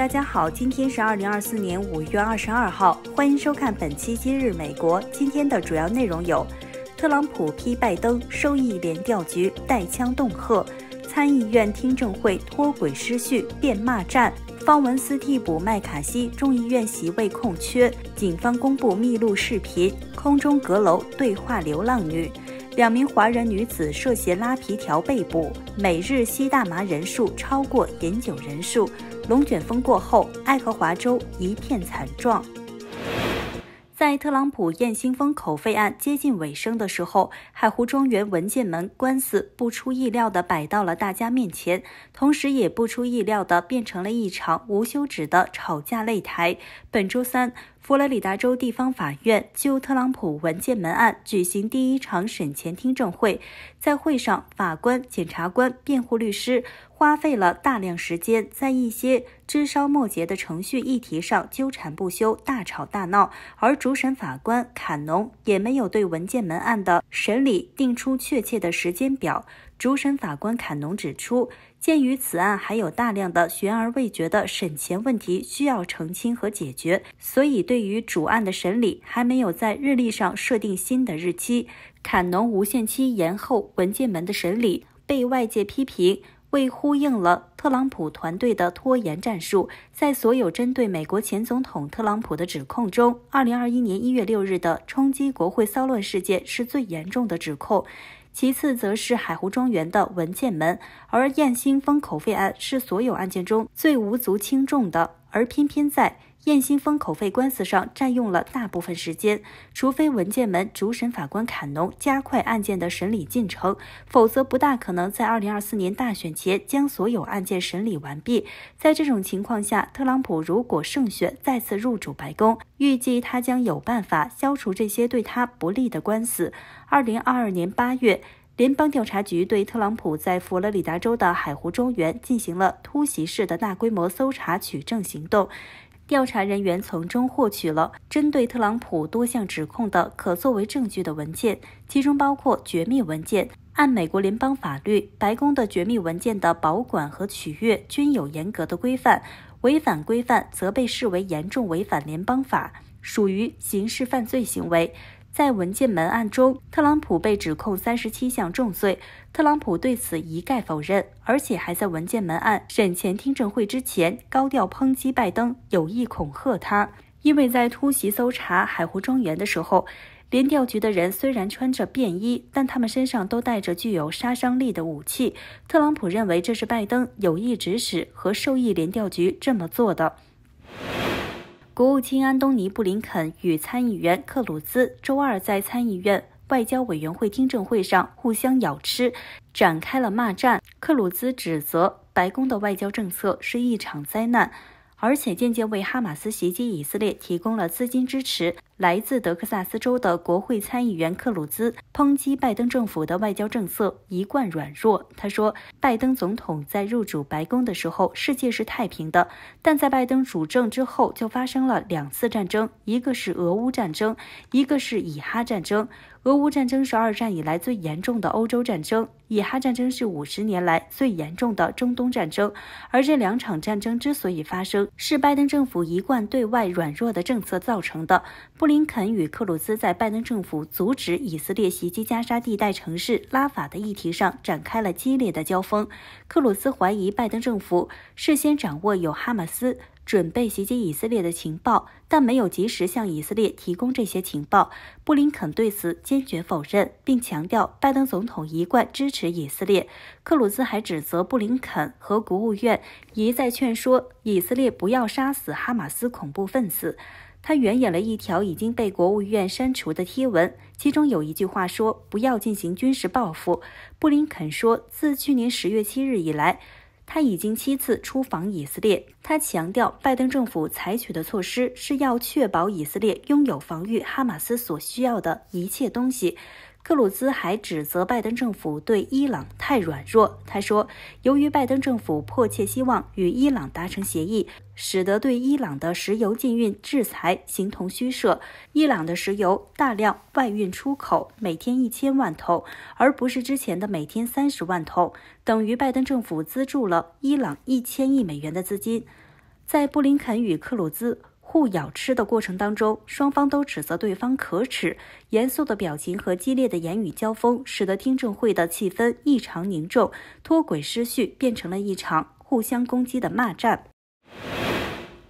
大家好，今天是二零二四年五月二十二号，欢迎收看本期《今日美国》。今天的主要内容有：特朗普批拜登，收益联调局带枪恫吓；参议院听证会脱轨失序，变骂战；方文斯替补麦卡锡，众议院席位空缺；警方公布秘录视频，空中阁楼对话流浪女；两名华人女子涉嫌拉皮条被捕；每日吸大麻人数超过饮酒人数。龙卷风过后，爱荷华州一片惨状。在特朗普艳星风口费案接近尾声的时候，海湖庄园文件门官司不出意料地摆到了大家面前，同时也不出意料地变成了一场无休止的吵架擂台。本周三。佛罗里达州地方法院就特朗普文件门案举行第一场审前听证会，在会上，法官、检察官、辩护律师花费了大量时间在一些枝梢末节的程序议题上纠缠不休、大吵大闹，而主审法官卡农也没有对文件门案的审理定出确切的时间表。主审法官坎农指出，鉴于此案还有大量的悬而未决的审前问题需要澄清和解决，所以对于主案的审理还没有在日历上设定新的日期。坎农无限期延后文件门的审理，被外界批评为呼应了特朗普团队的拖延战术。在所有针对美国前总统特朗普的指控中，2021年1月6日的冲击国会骚乱事件是最严重的指控。其次则是海湖庄园的文件门，而燕兴封口费案是所有案件中最无足轻重的，而偏偏在。燕新峰口费官司上占用了大部分时间，除非文件门主审法官坎农加快案件的审理进程，否则不大可能在二零二四年大选前将所有案件审理完毕。在这种情况下，特朗普如果胜选再次入主白宫，预计他将有办法消除这些对他不利的官司。二零二二年八月，联邦调查局对特朗普在佛罗里达州的海湖庄园进行了突袭式的大规模搜查取证行动。调查人员从中获取了针对特朗普多项指控的可作为证据的文件，其中包括绝密文件。按美国联邦法律，白宫的绝密文件的保管和取阅均有严格的规范，违反规范则被视为严重违反联邦法，属于刑事犯罪行为。在文件门案中，特朗普被指控三十七项重罪，特朗普对此一概否认，而且还在文件门案审前听证会之前高调抨击拜登，有意恐吓他。因为在突袭搜查海湖庄园的时候，联调局的人虽然穿着便衣，但他们身上都带着具有杀伤力的武器。特朗普认为这是拜登有意指使和授意联调局这么做的。国务卿安东尼·布林肯与参议员克鲁兹周二在参议院外交委员会听证会上互相咬吃，展开了骂战。克鲁兹指责白宫的外交政策是一场灾难，而且间接为哈马斯袭击以色列提供了资金支持。来自德克萨斯州的国会参议员克鲁兹抨击拜登政府的外交政策一贯软弱。他说：“拜登总统在入主白宫的时候，世界是太平的；但在拜登主政之后，就发生了两次战争，一个是俄乌战争，一个是以哈战争。俄乌战争是二战以来最严重的欧洲战争，以哈战争是五十年来最严重的中东战争。而这两场战争之所以发生，是拜登政府一贯对外软弱的政策造成的。”不布林肯与克鲁兹在拜登政府阻止以色列袭击加沙地带城市拉法的议题上展开了激烈的交锋。克鲁兹怀疑拜登政府事先掌握有哈马斯准备袭击以色列的情报，但没有及时向以色列提供这些情报。布林肯对此坚决否认，并强调拜登总统一贯支持以色列。克鲁兹还指责布林肯和国务院一再劝说以色列不要杀死哈马斯恐怖分子。他援引了一条已经被国务院删除的贴文，其中有一句话说：“不要进行军事报复。”布林肯说，自去年十月七日以来，他已经七次出访以色列。他强调，拜登政府采取的措施是要确保以色列拥有防御哈马斯所需要的一切东西。克鲁兹还指责拜登政府对伊朗太软弱。他说，由于拜登政府迫切希望与伊朗达成协议，使得对伊朗的石油禁运制裁形同虚设。伊朗的石油大量外运出口，每天一千万桶，而不是之前的每天三十万桶，等于拜登政府资助了伊朗一千亿美元的资金。在布林肯与克鲁兹。互咬吃的过程当中，双方都指责对方可耻。严肃的表情和激烈的言语交锋，使得听证会的气氛异常凝重，脱轨失序，变成了一场互相攻击的骂战。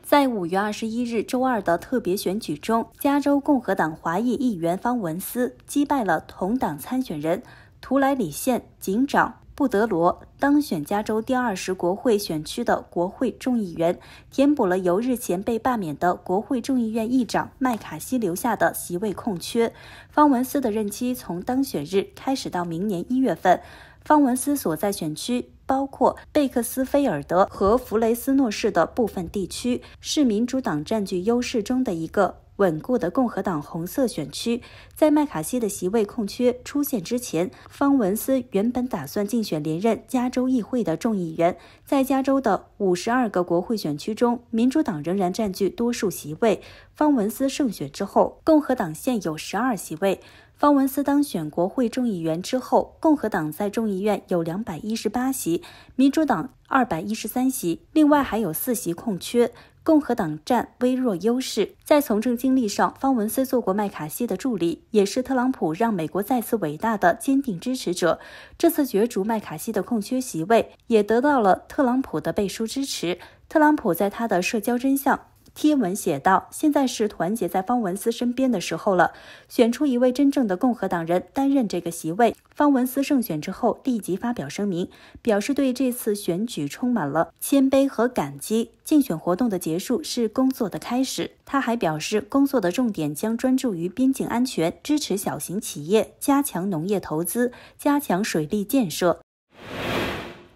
在五月二十一日周二的特别选举中，加州共和党华裔议员方文思击败了同党参选人图莱里县警长。布德罗当选加州第二十国会选区的国会众议员，填补了由日前被罢免的国会众议院议长麦卡西留下的席位空缺。方文斯的任期从当选日开始到明年一月份。方文斯所在选区包括贝克斯菲尔德和弗雷斯诺市的部分地区，是民主党占据优势中的一个。稳固的共和党红色选区，在麦卡锡的席位空缺出现之前，方文思原本打算竞选连任加州议会的众议员。在加州的五十二个国会选区中，民主党仍然占据多数席位。方文思胜选之后，共和党现有十二席位。方文思当选国会众议员之后，共和党在众议院有两百一十八席，民主党二百一十三席，另外还有四席空缺，共和党占微弱优势。在从政经历上，方文思做过麦卡锡的助理，也是特朗普让美国再次伟大的坚定支持者。这次角逐麦卡锡的空缺席位，也得到了特朗普的背书支持。特朗普在他的社交真相。贴文写道：“现在是团结在方文思身边的时候了，选出一位真正的共和党人担任这个席位。”方文思胜选之后立即发表声明，表示对这次选举充满了谦卑和感激。竞选活动的结束是工作的开始。他还表示，工作的重点将专注于边境安全、支持小型企业、加强农业投资、加强水利建设。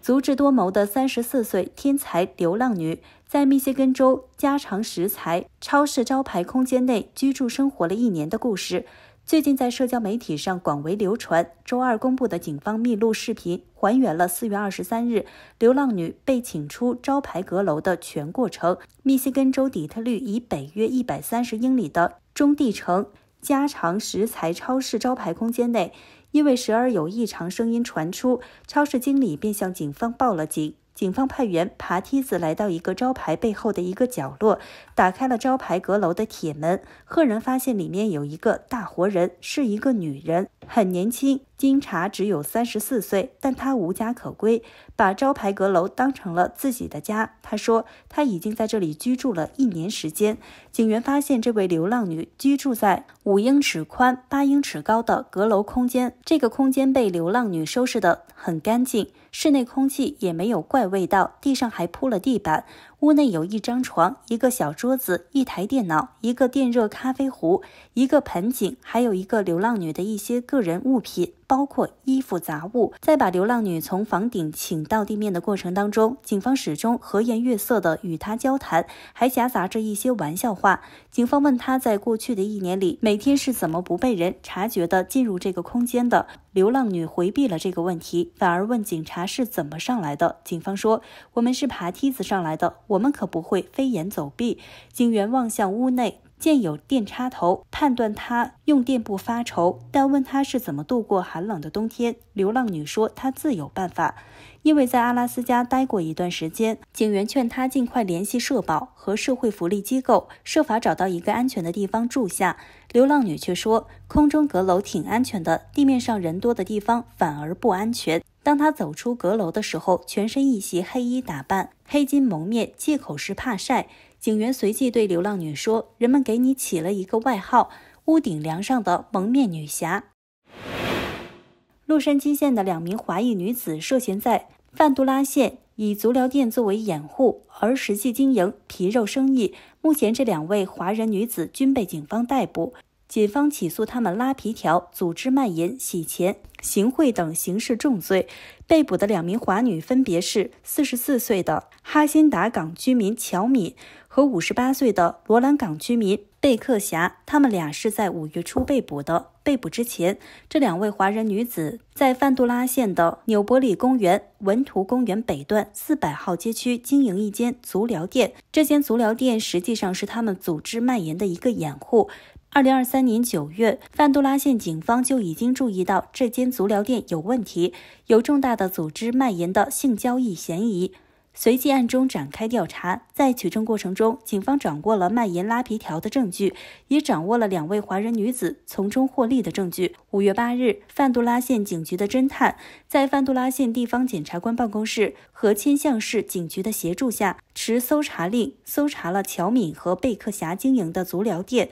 足智多谋的三十四岁天才流浪女。在密歇根州家常食材超市招牌空间内居住生活了一年的故事，最近在社交媒体上广为流传。周二公布的警方密录视频还原了4月23日流浪女被请出招牌阁楼的全过程。密歇根州底特律以北约130英里的中地城家常食材超市招牌空间内，因为时而有异常声音传出，超市经理便向警方报了警。警方派员爬梯子来到一个招牌背后的一个角落，打开了招牌阁楼的铁门，赫然发现里面有一个大活人，是一个女人。很年轻，经查只有三十四岁，但她无家可归，把招牌阁楼当成了自己的家。她说她已经在这里居住了一年时间。警员发现这位流浪女居住在五英尺宽、八英尺高的阁楼空间，这个空间被流浪女收拾得很干净，室内空气也没有怪味道，地上还铺了地板。屋内有一张床、一个小桌子、一台电脑、一个电热咖啡壶、一个盆景，还有一个流浪女的一些。个人物品包括衣服杂物，在把流浪女从房顶请到地面的过程当中，警方始终和颜悦色的与她交谈，还夹杂着一些玩笑话。警方问她在过去的一年里，每天是怎么不被人察觉的进入这个空间的。流浪女回避了这个问题，反而问警察是怎么上来的。警方说：“我们是爬梯子上来的，我们可不会飞檐走壁。”警员望向屋内。见有电插头，判断他用电不发愁，但问他是怎么度过寒冷的冬天，流浪女说她自有办法，因为在阿拉斯加待过一段时间。警员劝她尽快联系社保和社会福利机构，设法找到一个安全的地方住下。流浪女却说空中阁楼挺安全的，地面上人多的地方反而不安全。当她走出阁楼的时候，全身一袭黑衣打扮，黑金蒙面，借口是怕晒。警员随即对流浪女说：“人们给你起了一个外号——屋顶梁上的蒙面女侠。”洛杉矶县的两名华裔女子涉嫌在范杜拉县以足疗店作为掩护，而实际经营皮肉生意。目前，这两位华人女子均被警方逮捕。警方起诉他们拉皮条、组织卖淫、洗钱、行贿等刑事重罪。被捕的两名华女分别是四十四岁的哈辛达港居民乔敏和五十八岁的罗兰港居民贝克霞。他们俩是在五月初被捕的。被捕之前，这两位华人女子在范杜拉县的纽伯里公园、文图公园北段四百号街区经营一间足疗店。这间足疗店实际上是他们组织卖淫的一个掩护。二零二三年九月，范杜拉县警方就已经注意到这间足疗店有问题，有重大的组织卖淫的性交易嫌疑，随即暗中展开调查。在取证过程中，警方掌握了卖淫拉皮条的证据，也掌握了两位华人女子从中获利的证据。五月八日，范杜拉县警局的侦探在范杜拉县地方检察官办公室和千橡市警局的协助下，持搜查令搜查了乔敏和贝克霞经营的足疗店。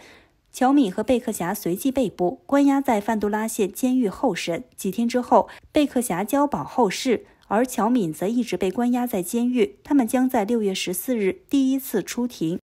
乔敏和贝克侠随即被捕，关押在范杜拉县监狱候审。几天之后，贝克侠交保候审，而乔敏则一直被关押在监狱。他们将在六月十四日第一次出庭。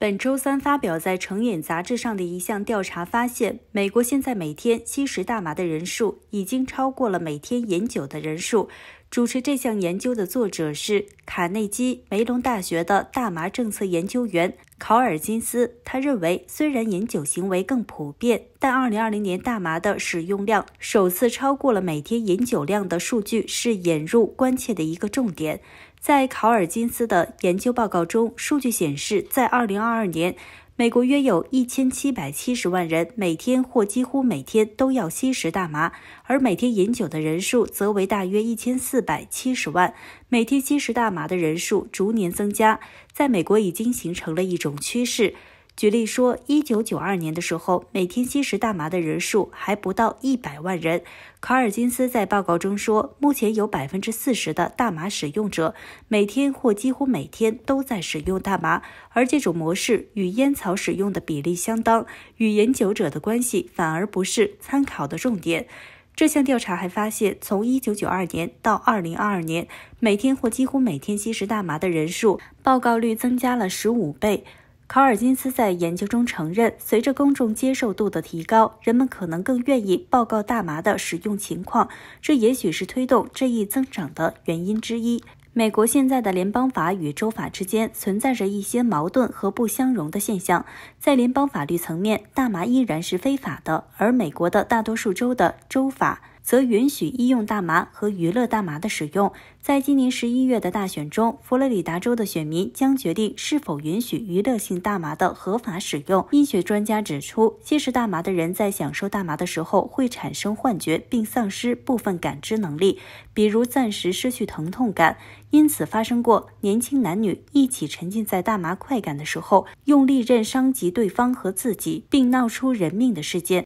本周三发表在《成瘾》杂志上的一项调查发现，美国现在每天吸食大麻的人数已经超过了每天饮酒的人数。主持这项研究的作者是卡内基梅隆大学的大麻政策研究员考尔金斯。他认为，虽然饮酒行为更普遍，但2020年大麻的使用量首次超过了每天饮酒量的数据是引入关切的一个重点。在考尔金斯的研究报告中，数据显示，在2022年。美国约有一千七百七十万人每天或几乎每天都要吸食大麻，而每天饮酒的人数则为大约一千四百七十万。每天吸食大麻的人数逐年增加，在美国已经形成了一种趋势。举例说，一九九二年的时候，每天吸食大麻的人数还不到一百万人。卡尔金斯在报告中说，目前有百分之四十的大麻使用者每天或几乎每天都在使用大麻，而这种模式与烟草使用的比例相当。与饮酒者的关系反而不是参考的重点。这项调查还发现，从一九九二年到二零二二年，每天或几乎每天吸食大麻的人数报告率增加了十五倍。考尔金斯在研究中承认，随着公众接受度的提高，人们可能更愿意报告大麻的使用情况，这也许是推动这一增长的原因之一。美国现在的联邦法与州法之间存在着一些矛盾和不相容的现象。在联邦法律层面，大麻依然是非法的，而美国的大多数州的州法。则允许医用大麻和娱乐大麻的使用。在今年十一月的大选中，佛罗里达州的选民将决定是否允许娱乐性大麻的合法使用。医学专家指出，吸食大麻的人在享受大麻的时候会产生幻觉，并丧失部分感知能力，比如暂时失去疼痛感。因此，发生过年轻男女一起沉浸在大麻快感的时候，用利刃伤及对方和自己，并闹出人命的事件。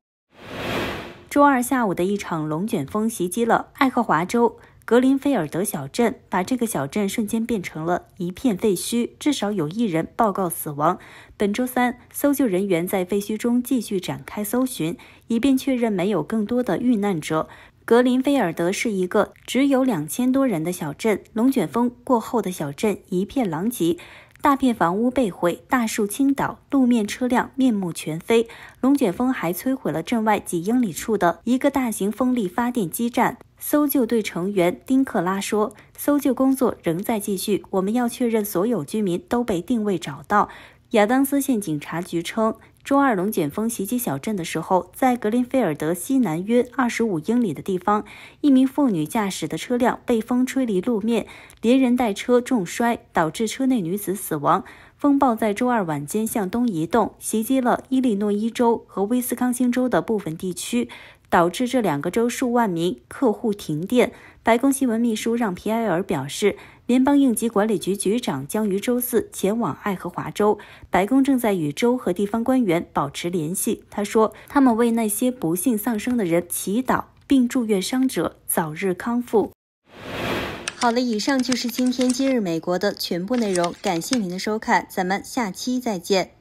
周二下午的一场龙卷风袭击了爱荷华州格林菲尔德小镇，把这个小镇瞬间变成了一片废墟，至少有一人报告死亡。本周三，搜救人员在废墟中继续展开搜寻，以便确认没有更多的遇难者。格林菲尔德是一个只有两千多人的小镇，龙卷风过后的小镇一片狼藉。大片房屋被毁，大树倾倒，路面车辆面目全非。龙卷风还摧毁了镇外几英里处的一个大型风力发电基站。搜救队成员丁克拉说：“搜救工作仍在继续，我们要确认所有居民都被定位找到。”亚当斯县警察局称，周二龙卷风袭击小镇的时候，在格林菲尔德西南约二十五英里的地方，一名妇女驾驶的车辆被风吹离路面，连人带车重摔，导致车内女子死亡。风暴在周二晚间向东移动，袭击了伊利诺伊州和威斯康星州的部分地区。导致这两个州数万名客户停电。白宫新闻秘书让皮埃尔表示，联邦应急管理局局长将于周四前往爱荷华州。白宫正在与州和地方官员保持联系。他说，他们为那些不幸丧生的人祈祷，并祝愿伤者早日康复。好了，以上就是今天今日美国的全部内容。感谢您的收看，咱们下期再见。